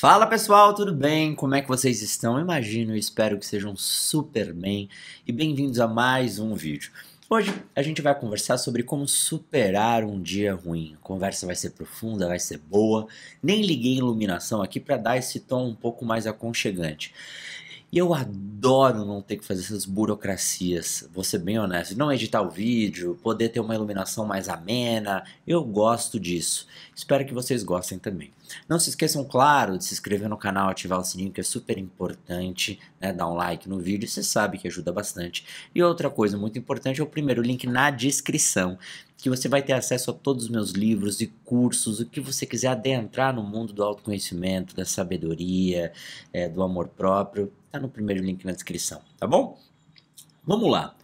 Fala pessoal, tudo bem? Como é que vocês estão? imagino e espero que sejam super bem e bem-vindos a mais um vídeo. Hoje a gente vai conversar sobre como superar um dia ruim. A conversa vai ser profunda, vai ser boa. Nem liguei iluminação aqui para dar esse tom um pouco mais aconchegante. E eu adoro não ter que fazer essas burocracias, vou ser bem honesto. Não editar o vídeo, poder ter uma iluminação mais amena, eu gosto disso. Espero que vocês gostem também. Não se esqueçam, claro, de se inscrever no canal, ativar o sininho, que é super importante, né? Dar um like no vídeo, você sabe que ajuda bastante. E outra coisa muito importante é o primeiro link na descrição que você vai ter acesso a todos os meus livros e cursos, o que você quiser adentrar no mundo do autoconhecimento, da sabedoria, é, do amor próprio, tá no primeiro link na descrição, tá bom? Vamos lá.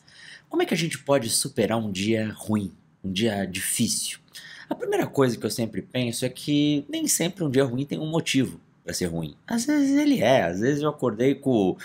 Como é que a gente pode superar um dia ruim, um dia difícil? A primeira coisa que eu sempre penso é que nem sempre um dia ruim tem um motivo para ser ruim. Às vezes ele é, às vezes eu acordei com,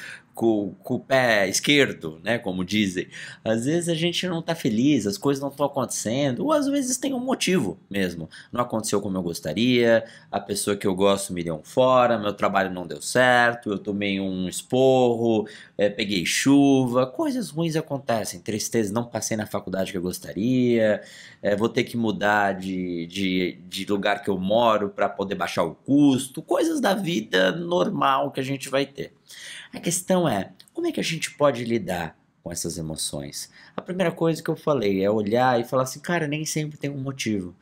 com, com, o pé esquerdo, né? Como dizem. Às vezes a gente não tá feliz, as coisas não estão acontecendo, ou às vezes tem um motivo mesmo. Não aconteceu como eu gostaria, a pessoa que eu gosto me deu um fora, meu trabalho não deu certo, eu tomei um esporro, é, peguei chuva, coisas ruins acontecem. Tristeza, não passei na faculdade que eu gostaria, é, vou ter que mudar de, de, de lugar que eu moro para poder baixar o custo, coisas da vida normal que a gente vai ter. A questão é, como é que a gente pode lidar com essas emoções? A primeira coisa que eu falei é olhar e falar assim, cara, nem sempre tem um motivo.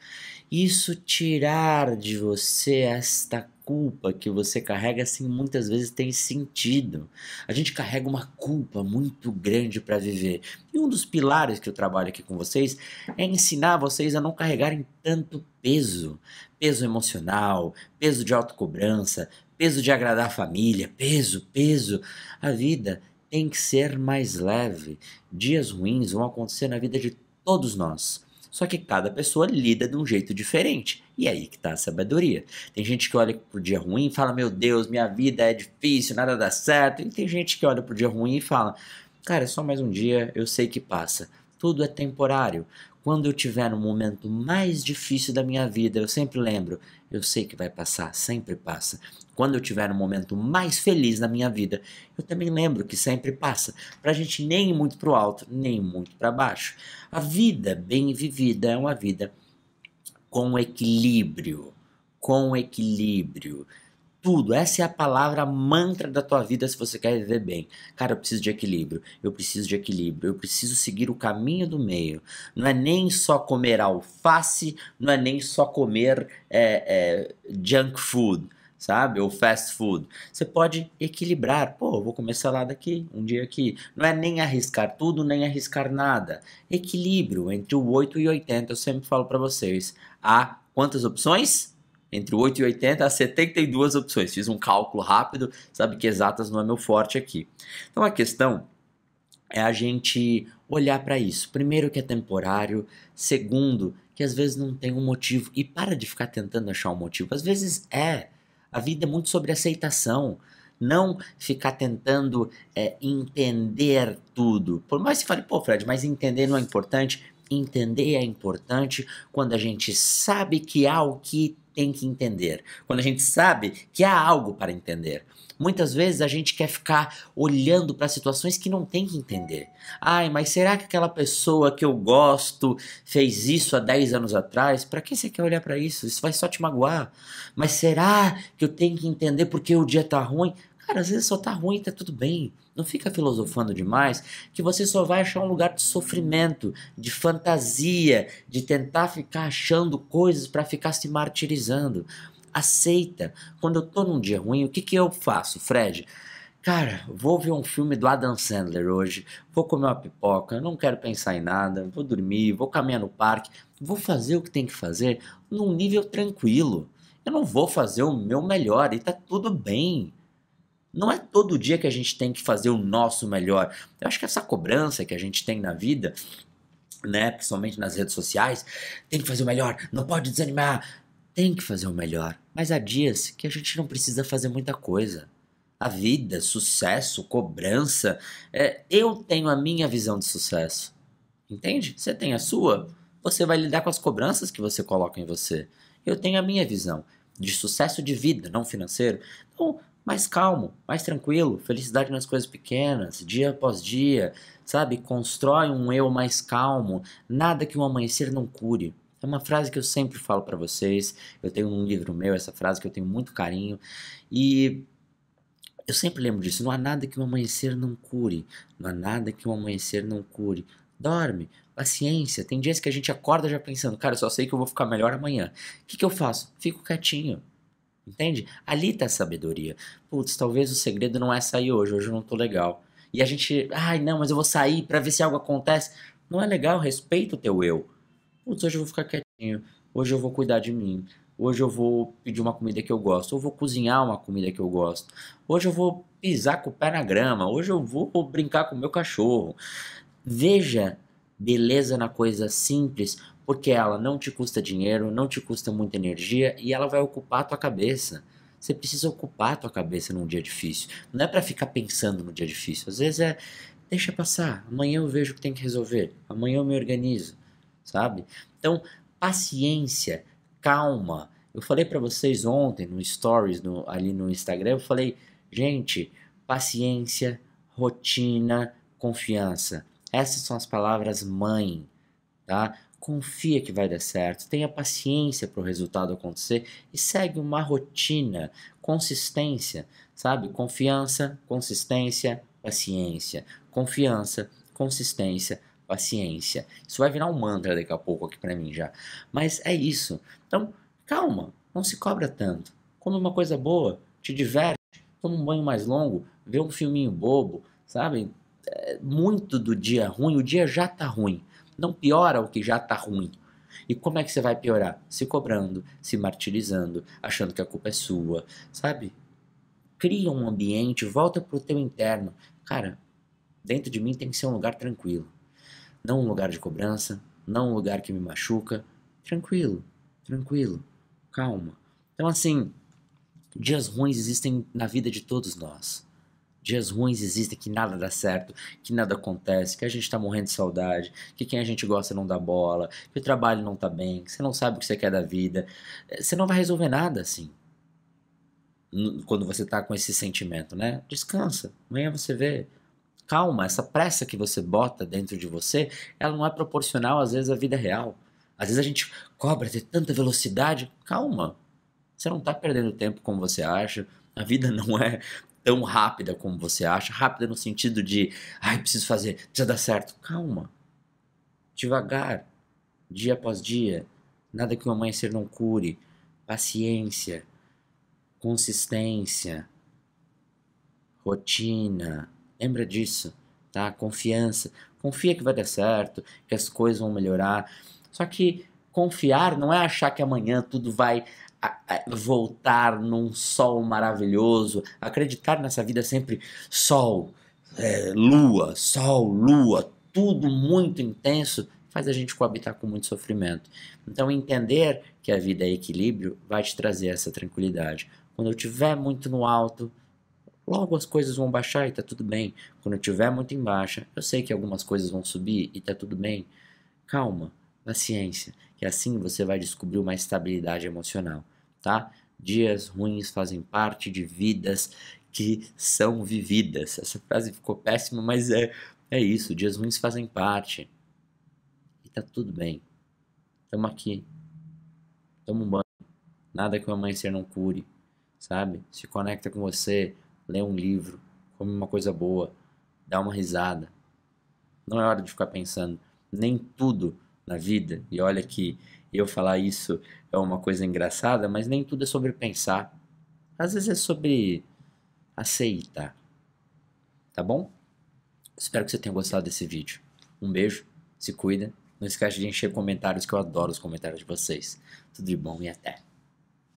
Isso tirar de você esta culpa que você carrega, assim, muitas vezes tem sentido. A gente carrega uma culpa muito grande para viver. E um dos pilares que eu trabalho aqui com vocês é ensinar vocês a não carregarem tanto peso. Peso emocional, peso de autocobrança, peso de agradar a família, peso, peso. A vida tem que ser mais leve. Dias ruins vão acontecer na vida de todos nós. Só que cada pessoa lida de um jeito diferente. E aí que está a sabedoria. Tem gente que olha pro dia ruim e fala: Meu Deus, minha vida é difícil, nada dá certo. E tem gente que olha pro dia ruim e fala: Cara, é só mais um dia, eu sei que passa tudo é temporário. Quando eu tiver no momento mais difícil da minha vida, eu sempre lembro, eu sei que vai passar, sempre passa. Quando eu tiver no momento mais feliz da minha vida, eu também lembro que sempre passa, para a gente nem ir muito para o alto, nem muito para baixo. A vida bem vivida é uma vida com equilíbrio, com equilíbrio tudo. Essa é a palavra mantra da tua vida se você quer viver bem. Cara, eu preciso de equilíbrio. Eu preciso de equilíbrio. Eu preciso seguir o caminho do meio. Não é nem só comer alface, não é nem só comer é, é, junk food. Sabe? Ou fast food. Você pode equilibrar. Pô, vou comer salada aqui, um dia aqui. Não é nem arriscar tudo, nem arriscar nada. Equilíbrio entre o 8 e 80. Eu sempre falo para vocês. Há quantas opções? entre 8 e 80 a 72 opções. Fiz um cálculo rápido, sabe que exatas não é meu forte aqui. Então a questão é a gente olhar para isso. Primeiro que é temporário, segundo que às vezes não tem um motivo e para de ficar tentando achar um motivo. Às vezes é. A vida é muito sobre aceitação não ficar tentando é, entender tudo. Por mais que fale, pô, Fred, mas entender não é importante. Entender é importante quando a gente sabe que há o que tem que entender, quando a gente sabe que há algo para entender. Muitas vezes a gente quer ficar olhando para situações que não tem que entender. Ai, mas será que aquela pessoa que eu gosto fez isso há 10 anos atrás? Para que você quer olhar para isso? Isso vai só te magoar. Mas será que eu tenho que entender porque o dia tá ruim? Cara, às vezes só tá ruim e tá tudo bem. Não fica filosofando demais, que você só vai achar um lugar de sofrimento, de fantasia, de tentar ficar achando coisas para ficar se martirizando. Aceita. Quando eu tô num dia ruim, o que que eu faço, Fred? Cara, vou ver um filme do Adam Sandler hoje, vou comer uma pipoca, não quero pensar em nada, vou dormir, vou caminhar no parque, vou fazer o que tem que fazer num nível tranquilo. Eu não vou fazer o meu melhor e tá tudo bem. Não é todo dia que a gente tem que fazer o nosso melhor. Eu acho que essa cobrança que a gente tem na vida, né, principalmente nas redes sociais, tem que fazer o melhor, não pode desanimar, tem que fazer o melhor. Mas há dias que a gente não precisa fazer muita coisa. A vida, sucesso, cobrança, é, eu tenho a minha visão de sucesso. Entende? Você tem a sua, você vai lidar com as cobranças que você coloca em você. Eu tenho a minha visão de sucesso de vida, não financeiro. Então, mais calmo, mais tranquilo, felicidade nas coisas pequenas, dia após dia, sabe? Constrói um eu mais calmo, nada que um amanhecer não cure. É uma frase que eu sempre falo para vocês. Eu tenho um livro meu, essa frase que eu tenho muito carinho e eu sempre lembro disso. Não há nada que um amanhecer não cure. Não há nada que um amanhecer não cure. Dorme, paciência. Tem dias que a gente acorda já pensando, cara, eu só sei que eu vou ficar melhor amanhã. O que, que eu faço? Fico quietinho Entende? Ali tá a sabedoria. Putz, talvez o segredo não é sair hoje, hoje eu não tô legal. E a gente, ai não, mas eu vou sair para ver se algo acontece. Não é legal, respeita o teu eu. Putz, hoje eu vou ficar quietinho, hoje eu vou cuidar de mim, hoje eu vou pedir uma comida que eu gosto, ou vou cozinhar uma comida que eu gosto, hoje eu vou pisar com o pé na grama, hoje eu vou brincar com o meu cachorro. Veja beleza na coisa simples, porque ela não te custa dinheiro, não te custa muita energia e ela vai ocupar a tua cabeça. Você precisa ocupar a tua cabeça num dia difícil. Não é para ficar pensando no dia difícil. Às vezes é deixa passar, amanhã eu vejo o que tem que resolver, amanhã eu me organizo, sabe? Então, paciência, calma. Eu falei para vocês ontem no stories no, ali no Instagram, eu falei, gente, paciência, rotina, confiança. Essas são as palavras mãe, tá? confia que vai dar certo, tenha paciência para o resultado acontecer e segue uma rotina, consistência, sabe? Confiança, consistência, paciência. Confiança, consistência, paciência. Isso vai virar um mantra daqui a pouco aqui para mim já. Mas é isso. Então, calma, não se cobra tanto. Come uma coisa boa, te diverte, toma um banho mais longo, vê um filminho bobo, sabe? É muito do dia ruim, o dia já tá ruim. Não piora o que já está ruim. E como é que você vai piorar? Se cobrando, se martirizando, achando que a culpa é sua, sabe? Cria um ambiente, volta pro teu interno. Cara, dentro de mim tem que ser um lugar tranquilo. Não um lugar de cobrança, não um lugar que me machuca. Tranquilo, tranquilo, calma. Então, assim, dias ruins existem na vida de todos nós. Dias ruins existem, que nada dá certo, que nada acontece, que a gente tá morrendo de saudade, que quem a gente gosta não dá bola, que o trabalho não tá bem, que você não sabe o que você quer da vida. É, você não vai resolver nada assim. Quando você tá com esse sentimento, né? Descansa. Amanhã você vê. Calma, essa pressa que você bota dentro de você, ela não é proporcional às vezes à vida real. Às vezes a gente cobra de tanta velocidade. Calma. Você não tá perdendo tempo como você acha. A vida não é tão rápida como você acha, rápida no sentido de, ai, preciso fazer, precisa dar certo. Calma. Devagar. Dia após dia. Nada que o amanhecer não cure. Paciência. Consistência. Rotina. Lembra disso, tá? Confiança. Confia que vai dar certo, que as coisas vão melhorar. Só que confiar não é achar que amanhã tudo vai voltar num sol maravilhoso, acreditar nessa vida sempre sol, é, lua, sol, lua, tudo muito intenso, faz a gente coabitar com muito sofrimento. Então, entender que a vida é equilíbrio vai te trazer essa tranquilidade. Quando eu estiver muito no alto, logo as coisas vão baixar e tá tudo bem. Quando eu estiver muito em baixa, eu sei que algumas coisas vão subir e tá tudo bem. Calma, paciência, que assim você vai descobrir uma estabilidade emocional tá? Dias ruins fazem parte de vidas que são vividas. Essa frase ficou péssima, mas é, é isso. Dias ruins fazem parte. E tá tudo bem. Tamo aqui. Tamo um banho. Nada que o amanhecer não cure, sabe? Se conecta com você, lê um livro, come uma coisa boa, dá uma risada. Não é hora de ficar pensando. Nem tudo na vida, e olha que e eu falar isso é uma coisa engraçada, mas nem tudo é sobre pensar. Às vezes é sobre aceitar. Tá bom? Espero que você tenha gostado desse vídeo. Um beijo, se cuida. Não esquece de encher comentários que eu adoro os comentários de vocês. Tudo de bom e até.